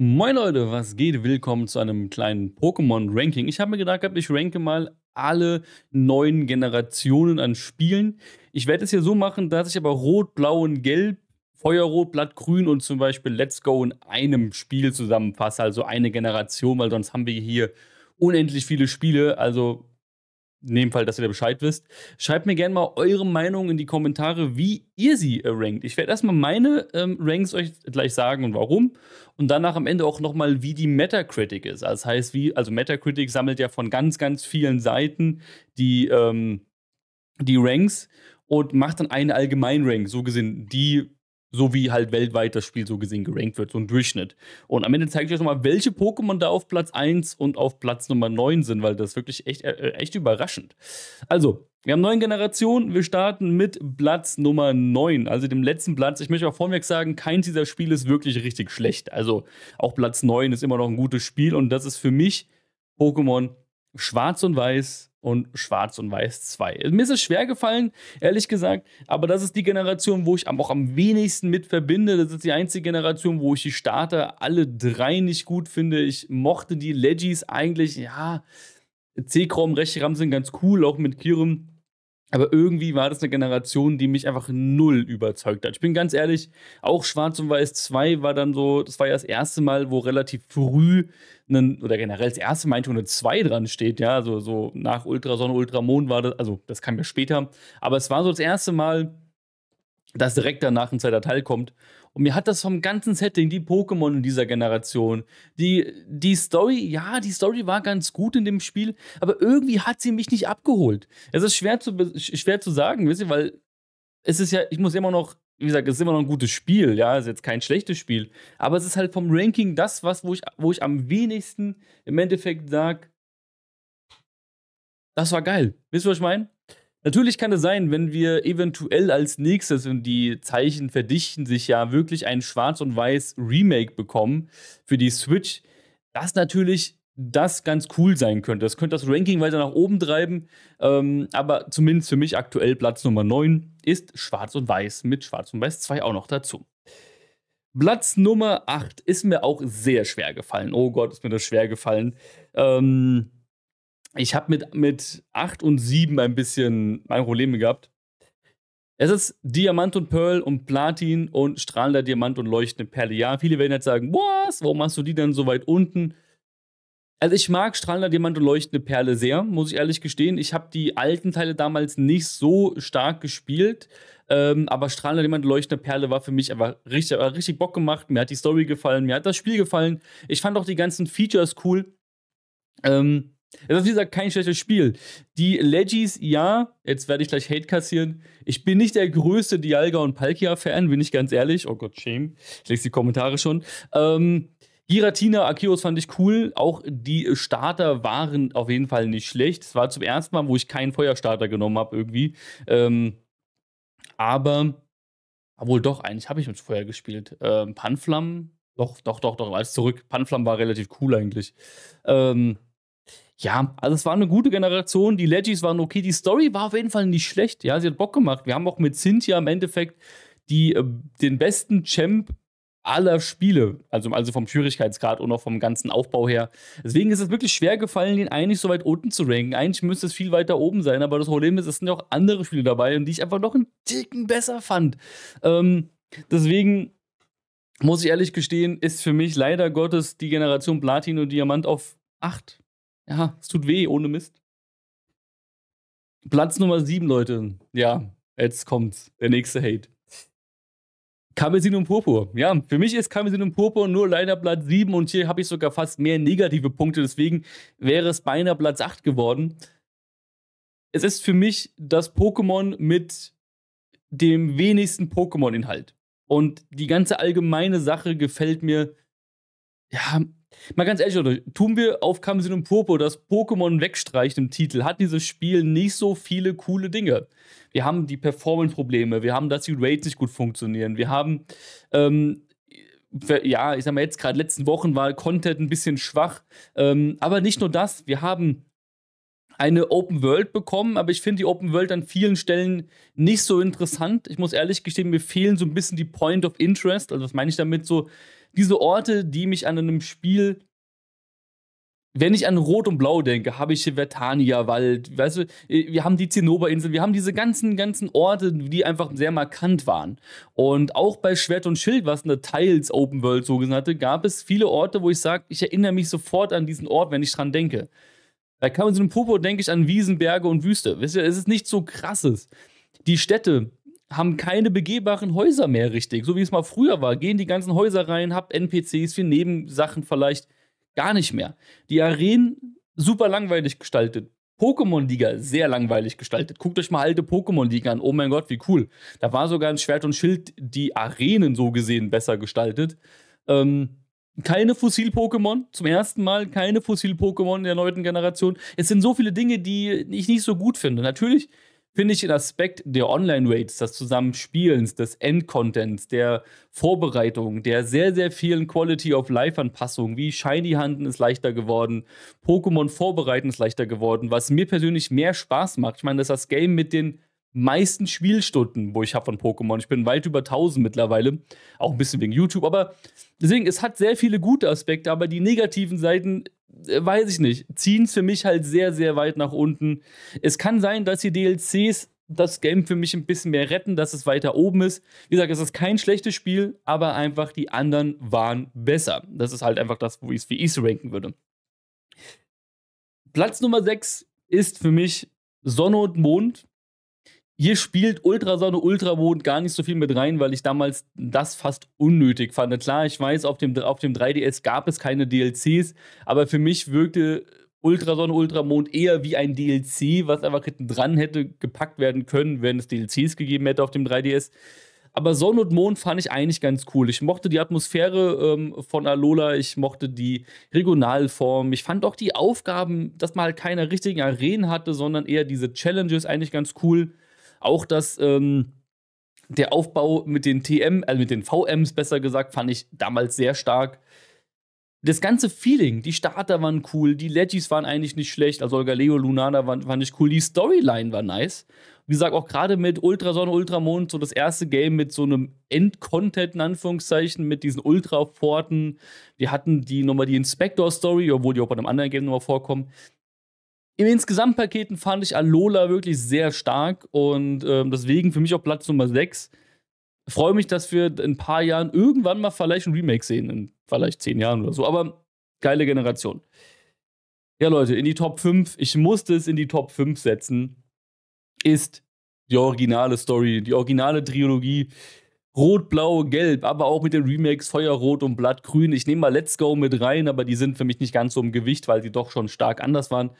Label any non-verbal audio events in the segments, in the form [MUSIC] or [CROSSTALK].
Moin Leute, was geht? Willkommen zu einem kleinen Pokémon-Ranking. Ich habe mir gedacht, ich ranke mal alle neuen Generationen an Spielen. Ich werde es hier so machen, dass ich aber Rot, Blau und Gelb, Feuerrot, Blattgrün und zum Beispiel Let's Go in einem Spiel zusammenfasse, also eine Generation, weil sonst haben wir hier unendlich viele Spiele. Also in dem Fall, dass ihr da Bescheid wisst. Schreibt mir gerne mal eure Meinung in die Kommentare, wie ihr sie äh, rankt. Ich werde erstmal meine ähm, Ranks euch gleich sagen und warum. Und danach am Ende auch nochmal, wie die Metacritic ist. Also das heißt, wie, also Metacritic sammelt ja von ganz, ganz vielen Seiten die, ähm, die Ranks und macht dann eine Allgemeinrank, so gesehen, die so wie halt weltweit das Spiel so gesehen gerankt wird, so ein Durchschnitt. Und am Ende zeige ich euch nochmal, welche Pokémon da auf Platz 1 und auf Platz Nummer 9 sind, weil das ist wirklich echt, äh, äh, echt überraschend. Also, wir haben neun Generationen. Wir starten mit Platz Nummer 9, also dem letzten Platz. Ich möchte auch vorweg sagen, keins dieser Spiele ist wirklich richtig schlecht. Also auch Platz 9 ist immer noch ein gutes Spiel und das ist für mich Pokémon Schwarz und Weiß und Schwarz und Weiß 2. Mir ist es schwer gefallen, ehrlich gesagt, aber das ist die Generation, wo ich auch am wenigsten mit verbinde. Das ist die einzige Generation, wo ich die Starter alle drei nicht gut finde. Ich mochte die Legis eigentlich, ja, C-Chrome, chrom Ram sind ganz cool, auch mit Kirim. Aber irgendwie war das eine Generation, die mich einfach null überzeugt hat. Ich bin ganz ehrlich, auch Schwarz und Weiß 2 war dann so, das war ja das erste Mal, wo relativ früh einen, oder generell das erste Mal eine 2 dran steht, ja, also so nach Ultrasonne, Ultramond war das, also das kam ja später, aber es war so das erste Mal, dass direkt danach ein zweiter Teil kommt und mir hat das vom ganzen Setting, die Pokémon in dieser Generation, die, die Story, ja, die Story war ganz gut in dem Spiel, aber irgendwie hat sie mich nicht abgeholt. Es ist schwer zu, schwer zu sagen, wisst ihr, weil es ist ja, ich muss immer noch, wie gesagt, es ist immer noch ein gutes Spiel, ja, es ist jetzt kein schlechtes Spiel, aber es ist halt vom Ranking das, was, wo ich, wo ich am wenigsten im Endeffekt sage, das war geil. Wisst ihr, was ich meine? Natürlich kann es sein, wenn wir eventuell als nächstes, und die Zeichen verdichten sich ja, wirklich ein Schwarz- und Weiß-Remake bekommen für die Switch, dass natürlich das ganz cool sein könnte. Das könnte das Ranking weiter nach oben treiben, ähm, aber zumindest für mich aktuell Platz Nummer 9 ist Schwarz und Weiß mit Schwarz und Weiß 2 auch noch dazu. Platz Nummer 8 ist mir auch sehr schwer gefallen. Oh Gott, ist mir das schwer gefallen. Ähm, ich habe mit, mit 8 und 7 ein bisschen meine Probleme gehabt. Es ist Diamant und Pearl und Platin und strahlender Diamant und leuchtende Perle. Ja, viele werden jetzt sagen, was? Warum machst du die denn so weit unten? Also ich mag strahlender Diamant und leuchtende Perle sehr, muss ich ehrlich gestehen. Ich habe die alten Teile damals nicht so stark gespielt, ähm, aber strahlender Diamant und leuchtende Perle war für mich einfach richtig, richtig Bock gemacht. Mir hat die Story gefallen, mir hat das Spiel gefallen. Ich fand auch die ganzen Features cool. Ähm, es ist, wie gesagt, kein schlechtes Spiel. Die Legis, ja, jetzt werde ich gleich Hate kassieren. Ich bin nicht der größte Dialga und Palkia-Fan, bin ich ganz ehrlich. Oh Gott, shame. Ich lese die Kommentare schon. Ähm, Giratina, Arceus fand ich cool. Auch die Starter waren auf jeden Fall nicht schlecht. Es war zum ersten Mal, wo ich keinen Feuerstarter genommen habe, irgendwie. Ähm, aber, obwohl doch, eigentlich habe ich mit Feuer gespielt. Ähm, Panflam, doch, doch, doch, doch, alles zurück. Panflam war relativ cool eigentlich. Ähm, ja, also es war eine gute Generation. Die Legis waren okay. Die Story war auf jeden Fall nicht schlecht. Ja, sie hat Bock gemacht. Wir haben auch mit Cynthia im Endeffekt die, äh, den besten Champ aller Spiele, also, also vom Schwierigkeitsgrad und auch vom ganzen Aufbau her. Deswegen ist es wirklich schwer gefallen, den eigentlich so weit unten zu ranken. Eigentlich müsste es viel weiter oben sein, aber das Problem ist, es sind ja auch andere Spiele dabei und die ich einfach noch einen Ticken besser fand. Ähm, deswegen muss ich ehrlich gestehen, ist für mich leider Gottes die Generation Platin und Diamant auf 8 ja, es tut weh, ohne Mist. Platz Nummer 7, Leute. Ja, jetzt kommt der nächste Hate. und Purpur. Ja, für mich ist und Purpur nur leider Platz 7 und hier habe ich sogar fast mehr negative Punkte, deswegen wäre es beinahe Platz 8 geworden. Es ist für mich das Pokémon mit dem wenigsten Pokémon-Inhalt. Und die ganze allgemeine Sache gefällt mir ja Mal ganz ehrlich, oder? tun wir auf Kamsin und Purpur das Pokémon wegstreichen im Titel, hat dieses Spiel nicht so viele coole Dinge. Wir haben die Performance-Probleme, wir haben, dass die Raids nicht gut funktionieren, wir haben, ähm, ja, ich sag mal jetzt gerade, letzten Wochen war Content ein bisschen schwach, ähm, aber nicht nur das, wir haben eine Open World bekommen, aber ich finde die Open World an vielen Stellen nicht so interessant. Ich muss ehrlich gestehen, mir fehlen so ein bisschen die Point of Interest. Also, was meine ich damit? So, diese Orte, die mich an einem Spiel. Wenn ich an Rot und Blau denke, habe ich hier Vertania-Wald, weißt du, äh, wir haben die Zinnoberinsel, wir haben diese ganzen, ganzen Orte, die einfach sehr markant waren. Und auch bei Schwert und Schild, was eine Teils Open World so gesagt hatte, gab es viele Orte, wo ich sage, ich erinnere mich sofort an diesen Ort, wenn ich dran denke. Bei Kamen und Popo denke ich an Wiesen, Berge und Wüste. Wisst ihr, es ist nichts so krasses. Die Städte, haben keine begehbaren Häuser mehr richtig. So wie es mal früher war. Gehen die ganzen Häuser rein, habt NPCs für Nebensachen vielleicht gar nicht mehr. Die Arenen super langweilig gestaltet. Pokémon-Liga sehr langweilig gestaltet. Guckt euch mal alte Pokémon-Liga an. Oh mein Gott, wie cool. Da war sogar in Schwert und Schild die Arenen so gesehen besser gestaltet. Ähm, keine Fossil-Pokémon, zum ersten Mal keine Fossil-Pokémon der neunten Generation. Es sind so viele Dinge, die ich nicht so gut finde. Natürlich finde ich den Aspekt der Online-Rates, des Zusammenspielens, des Endcontents, der Vorbereitung, der sehr, sehr vielen Quality-of-Life-Anpassungen, wie Shiny Handen ist leichter geworden, Pokémon vorbereiten ist leichter geworden, was mir persönlich mehr Spaß macht. Ich meine, das ist das Game mit den meisten Spielstunden, wo ich habe von Pokémon. Ich bin weit über 1000 mittlerweile, auch ein bisschen wegen YouTube, aber deswegen, es hat sehr viele gute Aspekte, aber die negativen Seiten äh, weiß ich nicht, ziehen es für mich halt sehr, sehr weit nach unten. Es kann sein, dass die DLCs das Game für mich ein bisschen mehr retten, dass es weiter oben ist. Wie gesagt, es ist kein schlechtes Spiel, aber einfach die anderen waren besser. Das ist halt einfach das, wo ich es für Easy ranken würde. Platz Nummer 6 ist für mich Sonne und Mond. Hier spielt Ultrasonne, Ultramond gar nicht so viel mit rein, weil ich damals das fast unnötig fand. Klar, ich weiß, auf dem, auf dem 3DS gab es keine DLCs, aber für mich wirkte Ultrasonne, Ultramond eher wie ein DLC, was einfach hinten dran hätte gepackt werden können, wenn es DLCs gegeben hätte auf dem 3DS. Aber Sonne und Mond fand ich eigentlich ganz cool. Ich mochte die Atmosphäre ähm, von Alola, ich mochte die Regionalform. Ich fand auch die Aufgaben, dass man halt keine richtigen Arenen hatte, sondern eher diese Challenges eigentlich ganz cool. Auch das. Ähm, der Aufbau mit den TM, also äh, mit den VMs besser gesagt, fand ich damals sehr stark. Das ganze Feeling, die Starter waren cool, die Legis waren eigentlich nicht schlecht, also Olga Leo, Lunana waren, waren nicht cool, die Storyline war nice. Wie gesagt, auch gerade mit Ultrasonne, Ultramond, so das erste Game mit so einem Endcontent in Anführungszeichen, mit diesen Ultraporten. Wir hatten die nochmal die Inspector-Story, obwohl die auch bei einem anderen Game nochmal vorkommen. Im Insgesamtpaketen fand ich Alola wirklich sehr stark und äh, deswegen für mich auch Platz Nummer 6. Freue mich, dass wir in ein paar Jahren irgendwann mal vielleicht ein Remake sehen, in vielleicht zehn Jahren oder so, aber geile Generation. Ja, Leute, in die Top 5, ich musste es in die Top 5 setzen, ist die originale Story, die originale Trilogie. Rot, Blau, Gelb, aber auch mit den Remakes Feuerrot und Blattgrün. Ich nehme mal Let's Go mit rein, aber die sind für mich nicht ganz so im Gewicht, weil die doch schon stark anders waren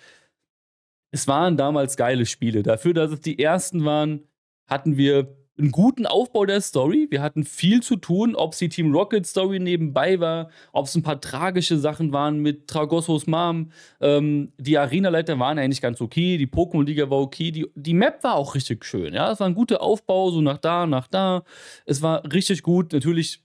es waren damals geile Spiele. Dafür, dass es die ersten waren, hatten wir einen guten Aufbau der Story. Wir hatten viel zu tun, ob es die Team Rocket Story nebenbei war, ob es ein paar tragische Sachen waren mit Tragossos Mom. Ähm, die Arenaleiter waren eigentlich ganz okay, die Pokémon-Liga war okay, die, die Map war auch richtig schön. Ja, es war ein guter Aufbau, so nach da, nach da. Es war richtig gut. Natürlich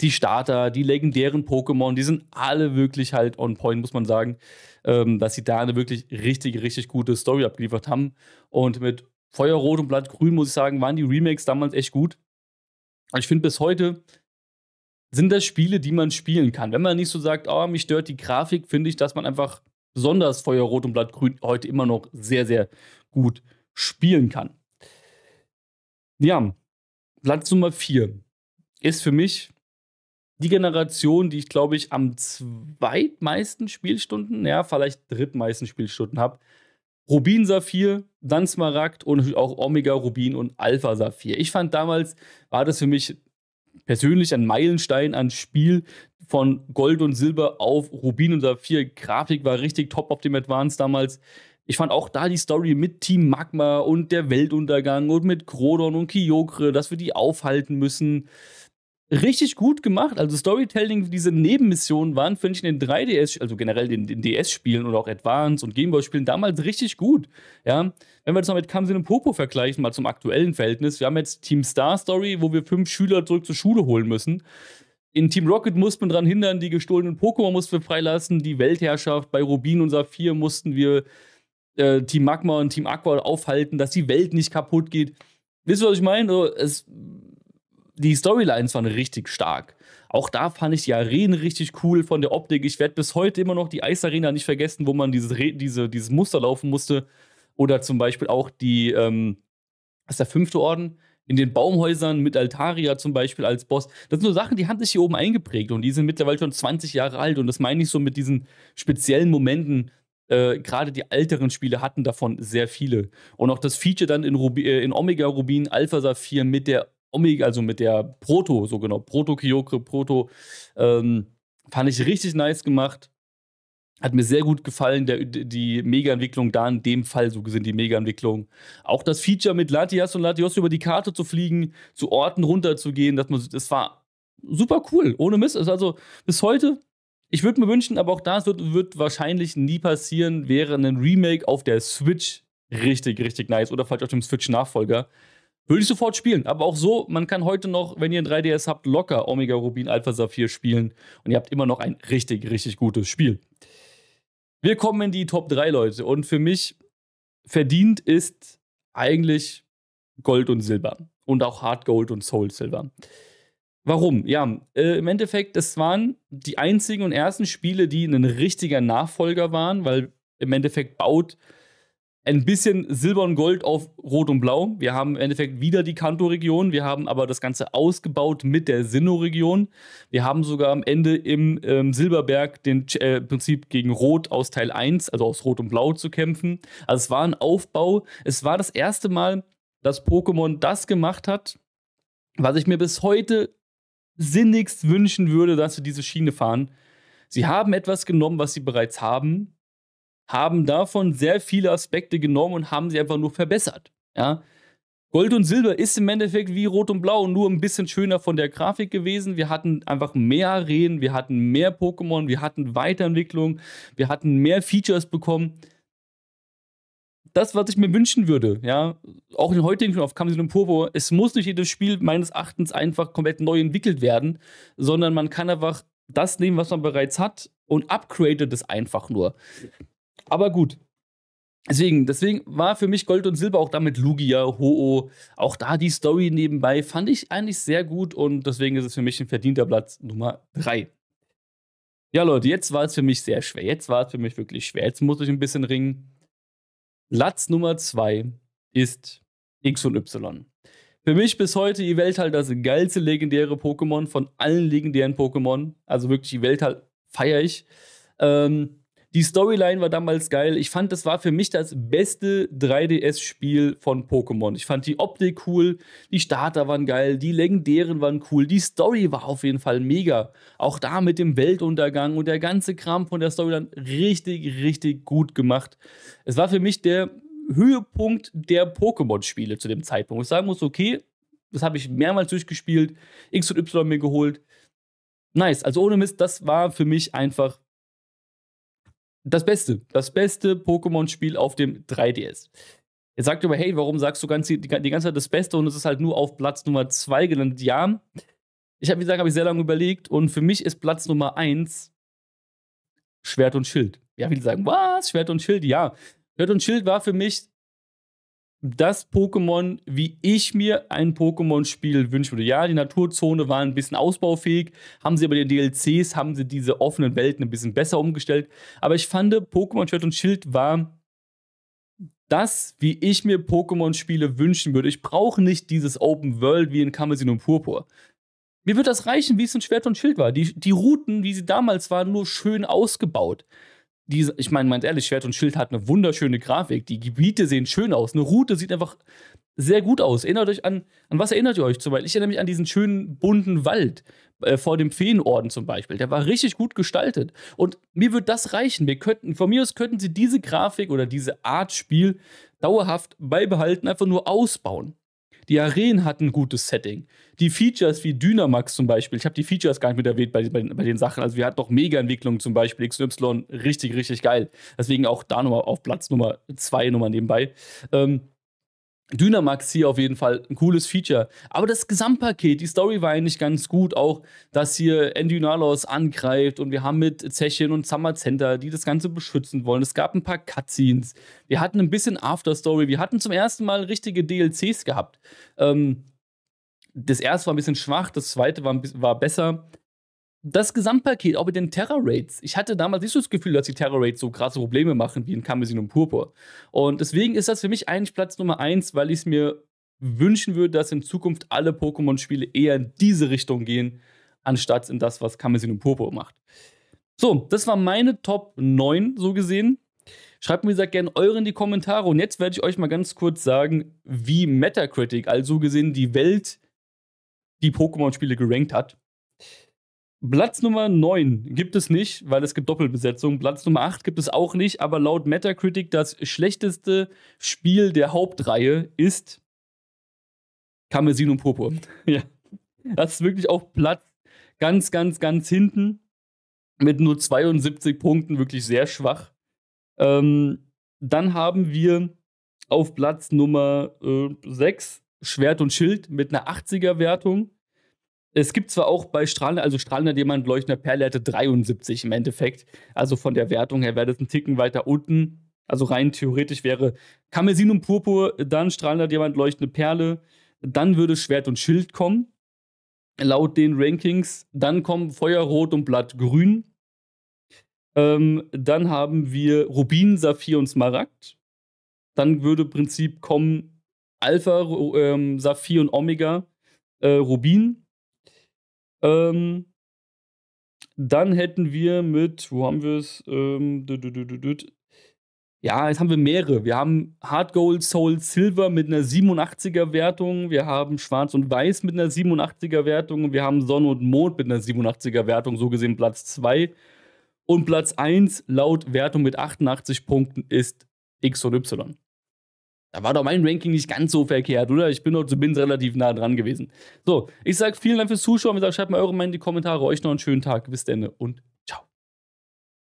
die Starter, die legendären Pokémon, die sind alle wirklich halt on point, muss man sagen, ähm, dass sie da eine wirklich richtig, richtig gute Story abgeliefert haben. Und mit Feuerrot und Blattgrün, muss ich sagen, waren die Remakes damals echt gut. ich finde, bis heute sind das Spiele, die man spielen kann. Wenn man nicht so sagt, oh, mich stört die Grafik, finde ich, dass man einfach besonders Feuerrot und Blattgrün heute immer noch sehr, sehr gut spielen kann. Ja, Platz Nummer 4 ist für mich die Generation, die ich glaube ich am zweitmeisten Spielstunden, ja, vielleicht drittmeisten Spielstunden habe. Rubin Saphir, dann Smaragd und auch Omega Rubin und Alpha Saphir. Ich fand damals, war das für mich persönlich ein Meilenstein an Spiel von Gold und Silber auf Rubin und Saphir. Grafik war richtig top auf dem Advance damals. Ich fand auch da die Story mit Team Magma und der Weltuntergang und mit Grodon und Kyogre, dass wir die aufhalten müssen richtig gut gemacht. Also Storytelling, diese Nebenmissionen waren, finde ich, in den 3DS, also generell den, den DS-Spielen oder auch Advance und Gameboy-Spielen damals richtig gut. Ja, wenn wir das mal mit Kamsin und Popo vergleichen, mal zum aktuellen Verhältnis, wir haben jetzt Team Star Story, wo wir fünf Schüler zurück zur Schule holen müssen. In Team Rocket muss man daran hindern, die gestohlenen Pokémon mussten wir freilassen, die Weltherrschaft bei Rubin und Saphir mussten wir äh, Team Magma und Team Aqua aufhalten, dass die Welt nicht kaputt geht. Wisst ihr, was ich meine? es die Storylines waren richtig stark. Auch da fand ich die Arenen richtig cool von der Optik. Ich werde bis heute immer noch die Eisarena nicht vergessen, wo man dieses, diese, dieses Muster laufen musste. Oder zum Beispiel auch die, ähm, was ist der fünfte Orden? In den Baumhäusern mit Altaria zum Beispiel als Boss. Das sind so Sachen, die haben sich hier oben eingeprägt und die sind mittlerweile schon 20 Jahre alt. Und das meine ich so mit diesen speziellen Momenten, äh, gerade die älteren Spiele hatten davon sehr viele. Und auch das Feature dann in, Rubi äh, in Omega Rubin, Alpha Saphir mit der Omega, also mit der Proto, so genau, Proto-Kyokre, Proto, ähm, fand ich richtig nice gemacht. Hat mir sehr gut gefallen, der, die Mega-Entwicklung da in dem Fall, so gesehen, die Mega-Entwicklung. Auch das Feature mit Latias und Latios über die Karte zu fliegen, zu Orten runterzugehen, dass man, das war super cool, ohne Mist. Also bis heute, ich würde mir wünschen, aber auch das wird, wird wahrscheinlich nie passieren, wäre ein Remake auf der Switch richtig, richtig nice oder vielleicht auf dem Switch-Nachfolger. Würde ich sofort spielen. Aber auch so, man kann heute noch, wenn ihr ein 3DS habt, locker Omega Rubin Alpha Saphir spielen. Und ihr habt immer noch ein richtig, richtig gutes Spiel. Wir kommen in die Top 3, Leute. Und für mich verdient ist eigentlich Gold und Silber. Und auch Hard Gold und Soul Silver. Warum? Ja, äh, im Endeffekt, das waren die einzigen und ersten Spiele, die ein richtiger Nachfolger waren, weil im Endeffekt baut ein bisschen Silber und Gold auf Rot und Blau. Wir haben im Endeffekt wieder die Kanto-Region. Wir haben aber das Ganze ausgebaut mit der Sinnoh-Region. Wir haben sogar am Ende im ähm, Silberberg den äh, Prinzip gegen Rot aus Teil 1, also aus Rot und Blau, zu kämpfen. Also es war ein Aufbau. Es war das erste Mal, dass Pokémon das gemacht hat, was ich mir bis heute sinnigst wünschen würde, dass sie diese Schiene fahren. Sie haben etwas genommen, was sie bereits haben, haben davon sehr viele Aspekte genommen und haben sie einfach nur verbessert. Ja? Gold und Silber ist im Endeffekt wie Rot und Blau, nur ein bisschen schöner von der Grafik gewesen. Wir hatten einfach mehr Arenen, wir hatten mehr Pokémon, wir hatten Weiterentwicklung, wir hatten mehr Features bekommen. Das, was ich mir wünschen würde, ja, auch in heutigen auf Kamsin und Purpur, es muss nicht jedes Spiel meines Erachtens einfach komplett neu entwickelt werden, sondern man kann einfach das nehmen, was man bereits hat und upgradet es einfach nur. Aber gut. Deswegen, deswegen war für mich Gold und Silber auch damit Lugia, Ho-Oh. Auch da die Story nebenbei fand ich eigentlich sehr gut und deswegen ist es für mich ein verdienter Platz Nummer 3. Ja, Leute, jetzt war es für mich sehr schwer. Jetzt war es für mich wirklich schwer. Jetzt muss ich ein bisschen ringen. Platz Nummer 2 ist X und Y. Für mich bis heute die Welt halt das geilste legendäre Pokémon von allen legendären Pokémon. Also wirklich die Welt halt feiere ich. Ähm, die Storyline war damals geil. Ich fand, das war für mich das beste 3DS-Spiel von Pokémon. Ich fand die Optik cool, die Starter waren geil, die Legendären waren cool, die Story war auf jeden Fall mega. Auch da mit dem Weltuntergang und der ganze Kram von der Storyline richtig, richtig gut gemacht. Es war für mich der Höhepunkt der Pokémon-Spiele zu dem Zeitpunkt. Ich sagen muss, okay, das habe ich mehrmals durchgespielt, X und Y mir geholt. Nice, also ohne Mist, das war für mich einfach das Beste, das beste Pokémon-Spiel auf dem 3DS. Jetzt sagt aber, hey, warum sagst du ganz, die, die, ganze Zeit das Beste und es ist halt nur auf Platz Nummer 2 gelandet? Ja, ich habe, wie gesagt, habe ich sehr lange überlegt und für mich ist Platz Nummer 1 Schwert und Schild. Ja, viele sagen, was? Schwert und Schild? Ja. Schwert und Schild war für mich das Pokémon, wie ich mir ein Pokémon-Spiel wünschen würde. Ja, die Naturzone war ein bisschen ausbaufähig, haben sie aber die DLCs, haben sie diese offenen Welten ein bisschen besser umgestellt. Aber ich fand, Pokémon Schwert und Schild war das, wie ich mir Pokémon-Spiele wünschen würde. Ich brauche nicht dieses Open World wie in Kamezin und Purpur. Mir wird das reichen, wie es in Schwert und Schild war. Die, die Routen, wie sie damals waren, nur schön ausgebaut die, ich meine, meint ehrlich, Schwert und Schild hat eine wunderschöne Grafik. Die Gebiete sehen schön aus. Eine Route sieht einfach sehr gut aus. Erinnert euch an, an was erinnert ihr euch zum Beispiel? Ich erinnere mich an diesen schönen bunten Wald äh, vor dem Feenorden zum Beispiel. Der war richtig gut gestaltet. Und mir würde das reichen. Wir könnten, von mir aus könnten sie diese Grafik oder diese Art Spiel dauerhaft beibehalten, einfach nur ausbauen. Die Arenen hatten ein gutes Setting. Die Features wie Dynamax zum Beispiel, ich habe die Features gar nicht mit erwähnt bei, bei, bei den Sachen. Also wir hatten doch Mega-Entwicklungen zum Beispiel, XY, richtig, richtig geil. Deswegen auch da nochmal auf Platz Nummer zwei, nochmal nebenbei. Ähm, Dynamax hier auf jeden Fall ein cooles Feature. Aber das Gesamtpaket, die Story war eigentlich ganz gut. Auch, dass hier Endynalos angreift und wir haben mit Zechen und Summer Center, die das Ganze beschützen wollen. Es gab ein paar Cutscenes. Wir hatten ein bisschen Afterstory. Wir hatten zum ersten Mal richtige DLCs gehabt. Ähm, das erste war ein bisschen schwach, das zweite war, war besser das Gesamtpaket, auch mit den Terror Rates. Ich hatte damals nicht so das Gefühl, dass die Terror Rates so krasse Probleme machen wie in Kamezin und Purpur. Und deswegen ist das für mich eigentlich Platz Nummer eins, weil ich es mir wünschen würde, dass in Zukunft alle Pokémon-Spiele eher in diese Richtung gehen, anstatt in das, was Kamezin und Purpur macht. So, das war meine Top 9 so gesehen. Schreibt mir, wie gesagt, gerne eure in die Kommentare. Und jetzt werde ich euch mal ganz kurz sagen, wie Metacritic, also gesehen die Welt, die Pokémon-Spiele gerankt hat. Platz Nummer 9 gibt es nicht, weil es gibt Doppelbesetzung. Platz Nummer 8 gibt es auch nicht, aber laut Metacritic das schlechteste Spiel der Hauptreihe ist Kamezin und Popo. [LAUGHS] ja. Das ist wirklich auch Platz ganz, ganz, ganz hinten mit nur 72 Punkten, wirklich sehr schwach. Ähm, dann haben wir auf Platz Nummer äh, 6 Schwert und Schild mit einer 80er-Wertung. Es gibt zwar auch bei Strahlen, also strahlender Diamant, leuchtender Perle hatte 73 im Endeffekt. Also von der Wertung her wäre das ein Ticken weiter unten. Also rein theoretisch wäre und Purpur, dann strahlender Diamant, leuchtende Perle. Dann würde Schwert und Schild kommen. Laut den Rankings. Dann kommen Feuerrot und Blattgrün. Ähm, dann haben wir Rubin, Saphir und Smaragd. Dann würde im Prinzip kommen Alpha, ähm, Saphir und Omega, äh, Rubin. Ähm, dann hätten wir mit, wo haben wir es? Ähm, ja, jetzt haben wir mehrere. Wir haben Hard Gold, Soul, Silver mit einer 87er Wertung. Wir haben Schwarz und Weiß mit einer 87er Wertung. Und wir haben Sonne und Mond mit einer 87er Wertung. So gesehen Platz 2. Und Platz 1 laut Wertung mit 88 Punkten ist X und Y. Da war doch mein Ranking nicht ganz so verkehrt, oder? Ich bin doch zumindest relativ nah dran gewesen. So, ich sage vielen Dank fürs Zuschauen. Ich sage, schreibt mal eure Meinung in die Kommentare. Euch noch einen schönen Tag. Bis dann und